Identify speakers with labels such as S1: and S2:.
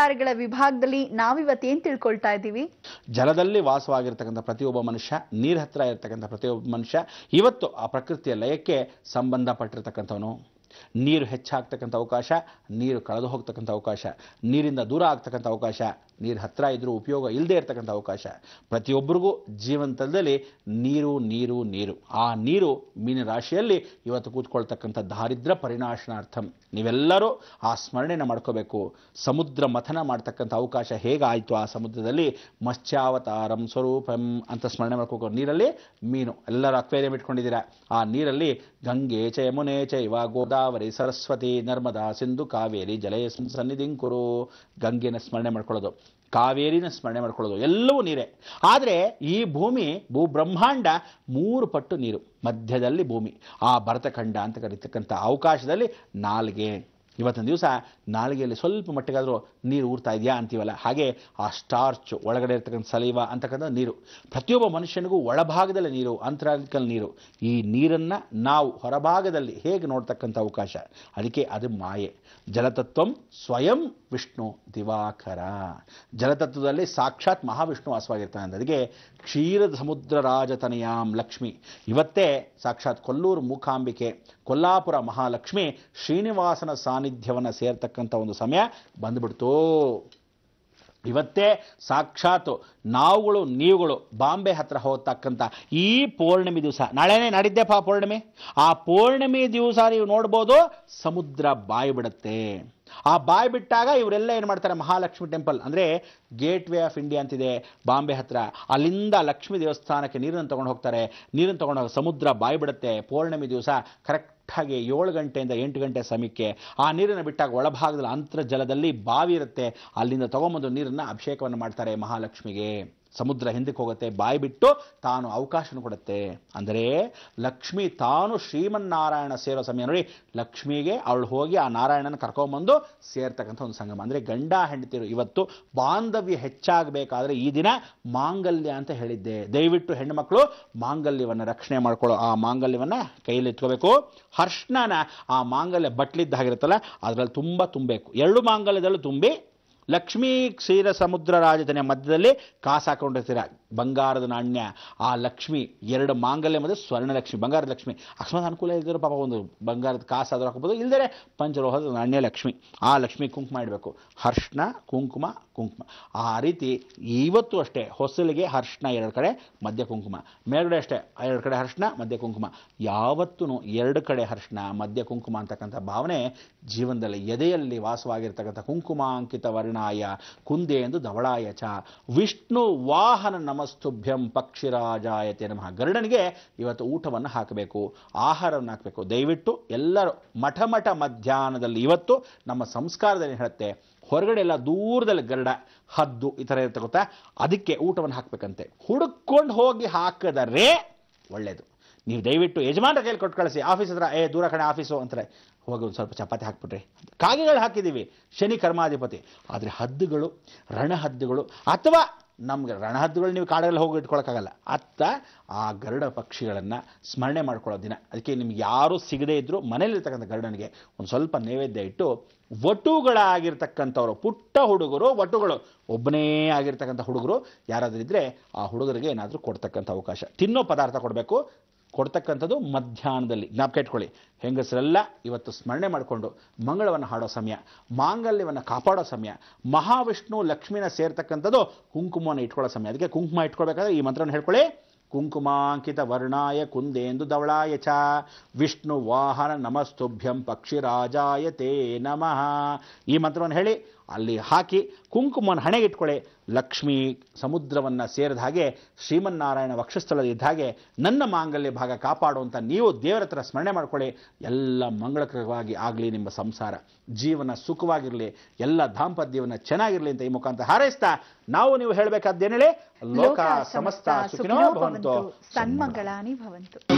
S1: ಪರಿಷ್ಕಾರಗಳ ವಿಭಾಗದಲ್ಲಿ ನಾವಿವತ್ತು ಏನ್ ತಿಳ್ಕೊಳ್ತಾ ಇದ್ದೀವಿ ಜಲದಲ್ಲಿ ವಾಸವಾಗಿರ್ತಕ್ಕಂಥ ಪ್ರತಿಯೊಬ್ಬ ಮನುಷ್ಯ ನೀರ್ ಹತ್ರ ಇರ್ತಕ್ಕಂಥ ಪ್ರತಿಯೊಬ್ಬ ಮನುಷ್ಯ ಇವತ್ತು ಆ ಪ್ರಕೃತಿಯ ಲಯಕ್ಕೆ ಸಂಬಂಧಪಟ್ಟಿರ್ತಕ್ಕಂಥವನು ನೀರು ಹೆಚ್ಚಾಗ್ತಕ್ಕಂಥ ಅವಕಾಶ ನೀರು ಕಳೆದು ಹೋಗ್ತಕ್ಕಂಥ ಅವಕಾಶ ನೀರಿಂದ ದೂರ ಆಗ್ತಕ್ಕಂಥ ಅವಕಾಶ ನೀರು ಹತ್ತಿರ ಇದ್ದರೂ ಉಪಯೋಗ ಇಲ್ಲದೆ ಇರತಕ್ಕಂಥ ಅವಕಾಶ ಪ್ರತಿಯೊಬ್ಬರಿಗೂ ಜೀವಂತದಲ್ಲಿ ನೀರು ನೀರು ನೀರು ಆ ನೀರು ಮೀನ ರಾಶಿಯಲ್ಲಿ ಇವತ್ತು ಕೂತ್ಕೊಳ್ತಕ್ಕಂಥ ದಾರಿದ್ರ ಪರಿಣಾಶನಾರ್ಥಂ ನೀವೆಲ್ಲರೂ ಆ ಸ್ಮರಣೆಯನ್ನು ಮಾಡ್ಕೋಬೇಕು ಸಮುದ್ರ ಮಥನ ಮಾಡ್ತಕ್ಕಂಥ ಅವಕಾಶ ಹೇಗಾಯಿತು ಆ ಸಮುದ್ರದಲ್ಲಿ ಮತ್ಸ್ಯಾವತಾರಂ ಸ್ವರೂಪಂ ಅಂತ ಸ್ಮರಣೆ ಮಾಡ್ಕೋಬೇಕು ನೀರಲ್ಲಿ ಮೀನು ಎಲ್ಲರೂ ಅಕ್ವೇರಿಯಂ ಇಟ್ಕೊಂಡಿದ್ದೀರಾ ಆ ನೀರಲ್ಲಿ ಗಂಗೆ ಚ ಯಮುನೆ ಚೈವ ಗೋದಾವರಿ ಸರಸ್ವತಿ ನರ್ಮದಾ ಸಿಂಧು ಕಾವೇರಿ ಜಲಯ ಸನ್ನಿಧಿಂಕುರು ಗಂಗೆನ ಸ್ಮರಣೆ ಮಾಡ್ಕೊಳ್ಳೋದು ಕಾವೇರಿನ ಸ್ಮರಣೆ ಮಾಡ್ಕೊಳ್ಳೋದು ಎಲ್ಲವೂ ನೀರೇ ಆದರೆ ಈ ಭೂಮಿ ಭೂಬ್ರಹ್ಮಾಂಡ ಮೂರು ಪಟ್ಟು ನೀರು ಮಧ್ಯದಲ್ಲಿ ಭೂಮಿ ಆ ಭರತಖಂಡ ಅಂತ ಕರೀತಕ್ಕಂಥ ಅವಕಾಶದಲ್ಲಿ ನಾಲ್ಗೆ ಇವತ್ತಿನ ದಿವಸ ನಾಲಿಗೆಯಲ್ಲಿ ಸ್ವಲ್ಪ ಮಟ್ಟಿಗಾದರೂ ನೀರು ಊರ್ತಾ ಇದೆಯಾ ಅಂತೀವಲ್ಲ ಹಾಗೆ ಆ ಸ್ಟಾರ್ಚ್ ಒಳಗಡೆ ಇರ್ತಕ್ಕಂಥ ಸಲೀವ ಅಂತಕ್ಕಂಥ ನೀರು ಪ್ರತಿಯೊಬ್ಬ ಮನುಷ್ಯನಿಗೂ ಒಳಭಾಗದಲ್ಲಿ ನೀರು ಅಂತರಾಲಿಕಲ್ ನೀರು ಈ ನೀರನ್ನು ನಾವು ಹೊರಭಾಗದಲ್ಲಿ ಹೇಗೆ ನೋಡ್ತಕ್ಕಂಥ ಅವಕಾಶ ಅದಕ್ಕೆ ಅದು ಮಾಯೆ ಜಲತತ್ವಂ ಸ್ವಯಂ ವಿಷ್ಣು ದಿವಾಕರ ಜಲತತ್ವದಲ್ಲಿ ಸಾಕ್ಷಾತ್ ಮಹಾವಿಷ್ಣು ವಾಸವಾಗಿರ್ತಾನೆ ಅದಕ್ಕೆ ಕ್ಷೀರ ಸಮುದ್ರ ರಾಜತನಯಾಂ ಲಕ್ಷ್ಮಿ ಇವತ್ತೇ ಸಾಕ್ಷಾತ್ ಕೊಲ್ಲೂರು ಮೂಕಾಂಬಿಕೆ ಕೊಲ್ಲಾಪುರ ಮಹಾಲಕ್ಷ್ಮಿ ಶ್ರೀನಿವಾಸನ ಸಾ ಸಾನ್ನಿಧ್ಯವನ್ನು ಸೇರ್ತಕ್ಕಂಥ ಒಂದು ಸಮಯ ಬಂದ್ಬಿಡ್ತು ಇವತ್ತೇ ಸಾಕ್ಷಾತ್ ನಾವುಗಳು ನೀವುಗಳು ಬಾಂಬೆ ಹತ್ರ ಹೋಗ್ತಕ್ಕಂಥ ಈ ಪೌರ್ಣಿಮೆ ದಿವಸ ನಾಳೆನೇ ನಾಡಿದ್ದೆಪ್ಪ ಪೌರ್ಣಿಮೆ ಆ ಪೌರ್ಣಿಮೆ ದಿವಸ ನೀವು ನೋಡ್ಬೋದು ಸಮುದ್ರ ಬಾಯಿ ಬಿಡುತ್ತೆ ಆ ಬಾಯ್ ಬಿಟ್ಟಾಗ ಇವರೆಲ್ಲ ಏನು ಮಾಡ್ತಾರೆ ಮಹಾಲಕ್ಷ್ಮಿ ಟೆಂಪಲ್ ಅಂದರೆ ಗೇಟ್ ವೇ ಆಫ್ ಇಂಡಿಯಾ ಅಂತಿದೆ ಬಾಂಬೆ ಹತ್ರ ಅಲ್ಲಿಂದ ಲಕ್ಷ್ಮಿ ದೇವಸ್ಥಾನಕ್ಕೆ ನೀರನ್ನು ತೊಗೊಂಡು ಹೋಗ್ತಾರೆ ನೀರನ್ನು ತೊಗೊಂಡು ಹೋಗಿ ಸಮುದ್ರ ಬಾಯಿ ಬಿಡುತ್ತೆ ಪೌರ್ಣಮಿ ದಿವಸ ಕರೆಕ್ಟ್ ಹಾಗೆ ಏಳು ಗಂಟೆಯಿಂದ ಎಂಟು ಗಂಟೆ ಸಮಯಕ್ಕೆ ಆ ನೀರನ್ನು ಬಿಟ್ಟಾಗ ಒಳಭಾಗದಲ್ಲಿ ಅಂತರ್ಜಲದಲ್ಲಿ ಬಾವಿ ಇರುತ್ತೆ ಅಲ್ಲಿಂದ ತೊಗೊಂಬಂದು ನೀರನ್ನು ಅಭಿಷೇಕವನ್ನು ಮಾಡ್ತಾರೆ ಮಹಾಲಕ್ಷ್ಮಿಗೆ ಸಮುದ್ರ ಹಿಂದಕ್ಕೆ ಹೋಗುತ್ತೆ ಬಾಯಿ ಬಿಟ್ಟು ತಾನು ಅವಕಾಶನ ಕೊಡುತ್ತೆ ಅಂದರೆ ಲಕ್ಷ್ಮಿ ತಾನು ಶ್ರೀಮನ್ನಾರಾಯಣ ಸೇರೋ ಸಮಯ ನೋಡಿ ಲಕ್ಷ್ಮಿಗೆ ಅವಳು ಹೋಗಿ ಆ ನಾರಾಯಣನ ಕರ್ಕೊಂಬಂದು ಸೇರ್ತಕ್ಕಂಥ ಒಂದು ಸಂಗಮ ಅಂದರೆ ಗಂಡ ಹೆಂಡತಿರು ಇವತ್ತು ಬಾಂಧವ್ಯ ಹೆಚ್ಚಾಗಬೇಕಾದ್ರೆ ಈ ದಿನ ಮಾಂಗಲ್ಯ ಅಂತ ಹೇಳಿದ್ದೆ ದಯವಿಟ್ಟು ಹೆಣ್ಣುಮಕ್ಕಳು ಮಾಂಗಲ್ಯವನ್ನು ರಕ್ಷಣೆ ಮಾಡ್ಕೊಳ್ಳೋ ಆ ಮಾಂಗಲ್ಯವನ್ನು ಕೈಯಲ್ಲಿ ಇಟ್ಕೋಬೇಕು ಹರ್ಷಣ ಆ ಮಾಂಗಲ್ಯ ಬಟ್ಲಿದ್ದಾಗಿರುತ್ತಲ್ಲ ಅದರಲ್ಲಿ ತುಂಬ ತುಂಬಬೇಕು ಎರಡು ಮಾಂಗಲ್ಯದಲ್ಲೂ ತುಂಬಿ ಲಕ್ಷ್ಮೀ ಕ್ಷೀರ ಸಮುದ್ರ ರಾಜಧಾನಿಯ ಮಧ್ಯದಲ್ಲಿ ಕಾಸು ಹಾಕೊಂಡಿರ್ತೀರ ಬಂಗಾರದ ನಾಣ್ಯ ಆ ಲಕ್ಷ್ಮಿ ಎರಡು ಮಾಂಗಲ್ಯ ಮತ್ತು ಸ್ವರ್ಣಲಕ್ಷ್ಮಿ ಬಂಗಾರದ ಲಕ್ಷ್ಮಿ ಅಕಸ್ಮಾತ್ ಅನುಕೂಲ ಇದ್ದರೆ ಪಾಪ ಒಂದು ಬಂಗಾರದ ಕಾಸು ಆದರೂ ಹಾಕ್ಬೋದು ಇಲ್ಲದೇ ಪಂಚಲೋಹದ ನಾಣ್ಯ ಲಕ್ಷ್ಮಿ ಆ ಲಕ್ಷ್ಮಿ ಕುಂಕುಮ ಇಡಬೇಕು ಹರ್ಷಣ ಕುಂಕುಮ ಕುಂಕುಮ ಆ ರೀತಿ ಇವತ್ತು ಅಷ್ಟೇ ಹೊಸಲಿಗೆ ಹರ್ಷಣ ಎರಡು ಕಡೆ ಮಧ್ಯ ಕುಂಕುಮ ಮೇಲ್ಗಡೆ ಅಷ್ಟೇ ಎರಡು ಕಡೆ ಹರ್ಷಣ ಮಧ್ಯ ಕುಂಕುಮ ಯಾವತ್ತೂ ಎರಡು ಕಡೆ ಹರ್ಷಣ ಮಧ್ಯ ಕುಂಕುಮ ಅಂತಕ್ಕಂಥ ಭಾವನೆ ಜೀವನದಲ್ಲಿ ಎದೆಯಲ್ಲಿ ವಾಸವಾಗಿರ್ತಕ್ಕಂಥ ಕುಂಕುಮಾಂಕಿತ ವರ್ಣ ಕುಂದೆ ಎಂದು ಧವಳಾಯ ಚ ವಿಷ್ಣು ವಾಹನ ನಮಸ್ತುಭ್ಯಂ ರಾಜಾಯತೆ ನಮಃ ಗರುಡನಿಗೆ ಇವತ್ತು ಊಟವನ್ನು ಹಾಕಬೇಕು ಆಹಾರವನ್ನು ಹಾಕಬೇಕು ದಯವಿಟ್ಟು ಎಲ್ಲರೂ ಮಠ ಮಧ್ಯಾಹ್ನದಲ್ಲಿ ಇವತ್ತು ನಮ್ಮ ಸಂಸ್ಕಾರದಲ್ಲಿ ಹೇಳುತ್ತೆ ಹೊರಗಡೆ ಎಲ್ಲ ದೂರದಲ್ಲಿ ಗರುಡ ಹದ್ದು ಈ ಥರ ಇರುತ್ತೆ ಗೊತ್ತಾ ಅದಕ್ಕೆ ಊಟವನ್ನು ಹಾಕಬೇಕಂತೆ ಹುಡುಕೊಂಡು ಹೋಗಿ ಹಾಕಿದರೆ ಒಳ್ಳೆಯದು ನೀವು ದಯವಿಟ್ಟು ಯಜಮಾನ್ರ ಕೈಲಿ ಕೊಟ್ಟು ಕಳಿಸಿ ಆಫೀಸ್ ಹತ್ರ ಏ ದೂರ ಕಣೆ ಆಫೀಸು ಅಂತಾರೆ ಹೋಗಿ ಒಂದು ಸ್ವಲ್ಪ ಚಪಾತಿ ಹಾಕ್ಬಿಟ್ರಿ ಕಾಗೆಗಳು ಹಾಕಿದ್ದೀವಿ ಶನಿ ಕರ್ಮಾಧಿಪತಿ ಆದರೆ ಹದ್ದುಗಳು ರಣಹದ್ದುಗಳು ಅಥವಾ ನಮ್ಗೆ ರಣಹದ್ದುಗಳು ನೀವು ಕಾಡಲ್ಲಿ ಹೋಗಿ ಇಟ್ಕೊಳಕ್ಕಾಗಲ್ಲ ಅತ್ತ ಆ ಗರುಡ ಪಕ್ಷಿಗಳನ್ನು ಸ್ಮರಣೆ ಮಾಡ್ಕೊಳ್ಳೋ ದಿನ ಅದಕ್ಕೆ ನಿಮ್ಗೆ ಯಾರೂ ಸಿಗದೇ ಇದ್ದರೂ ಮನೇಲಿರ್ತಕ್ಕಂಥ ಗರುಡನಿಗೆ ಒಂದು ಸ್ವಲ್ಪ ನೈವೇದ್ಯ ಇಟ್ಟು ವಟುಗಳಾಗಿರ್ತಕ್ಕಂಥವರು ಪುಟ್ಟ ಹುಡುಗರು ವಟುಗಳು ಒಬ್ಬನೇ ಆಗಿರ್ತಕ್ಕಂಥ ಹುಡುಗರು ಯಾರಾದರೂ ಇದ್ದರೆ ಆ ಹುಡುಗರಿಗೆ ಏನಾದರೂ ಕೊಡ್ತಕ್ಕಂಥ ಅವಕಾಶ ತಿನ್ನೋ ಪದಾರ್ಥ ಕೊಡಬೇಕು ಕೊಡ್ತಕ್ಕಂಥದ್ದು ಮಧ್ಯಾಹ್ನದಲ್ಲಿ ಜ್ಞಾಪಕ ಇಟ್ಕೊಳ್ಳಿ ಹೆಂಗಸರೆಲ್ಲ ಇವತ್ತು ಸ್ಮರಣೆ ಮಾಡಿಕೊಂಡು ಮಂಗಳವನ್ನು ಹಾಡೋ ಸಮಯ ಮಾಂಗಲ್ಯವನ್ನು ಕಾಪಾಡೋ ಸಮಯ ಮಹಾವಿಷ್ಣು ಲಕ್ಷ್ಮಿನ ಸೇರ್ತಕ್ಕಂಥದ್ದು ಕುಂಕುಮವನ್ನು ಇಟ್ಕೊಳ್ಳೋ ಸಮಯ ಅದಕ್ಕೆ ಕುಂಕುಮ ಇಟ್ಕೊಳ್ಬೇಕಾದ್ರೆ ಈ ಮಂತ್ರವನ್ನು ಹೇಳ್ಕೊಳ್ಳಿ ಕುಂಕುಮಾಂಕಿತ ವರ್ಣಾಯ ಕುಂದೇಂದು ದವಳಾಯ ಚ ವಿಷ್ಣು ವಾಹನ ನಮಸ್ತುಭ್ಯಂ ಪಕ್ಷಿ ರಾಜಾಯ ತೇ ನಮಃ ಈ ಮಂತ್ರವನ್ನು ಹೇಳಿ ಅಲ್ಲಿ ಹಾಕಿ ಕುಂಕುಮನ ಹಣೆಗೆ ಲಕ್ಷ್ಮೀ ಸಮುದ್ರವನ್ನು ಸೇರಿದ ಹಾಗೆ ಶ್ರೀಮನ್ನಾರಾಯಣ ಇದ್ದ ಹಾಗೆ ನನ್ನ ಮಾಂಗಲ್ಯ ಭಾಗ ಕಾಪಾಡುವಂಥ ನೀವು ದೇವರ ಹತ್ರ ಸ್ಮರಣೆ ಮಾಡ್ಕೊಳ್ಳಿ ಎಲ್ಲ ಮಂಗಳಕರವಾಗಿ ಆಗಲಿ ನಿಮ್ಮ ಸಂಸಾರ ಜೀವನ ಸುಖವಾಗಿರಲಿ ಎಲ್ಲ ದಾಂಪತ್ಯವನ್ನು ಚೆನ್ನಾಗಿರಲಿ ಅಂತ ಈ ಮುಖಾಂತರ ಹಾರೈಸ್ತಾ ನಾವು ನೀವು ಹೇಳಬೇಕಾದ್ದೇನೇಳಿ ಲೋಕ ಸಮಸ್ತ ಸುಖಿನೋ ಭವಂತು ಸನ್ಮಂಗಳಾನಿ ಭವಂತು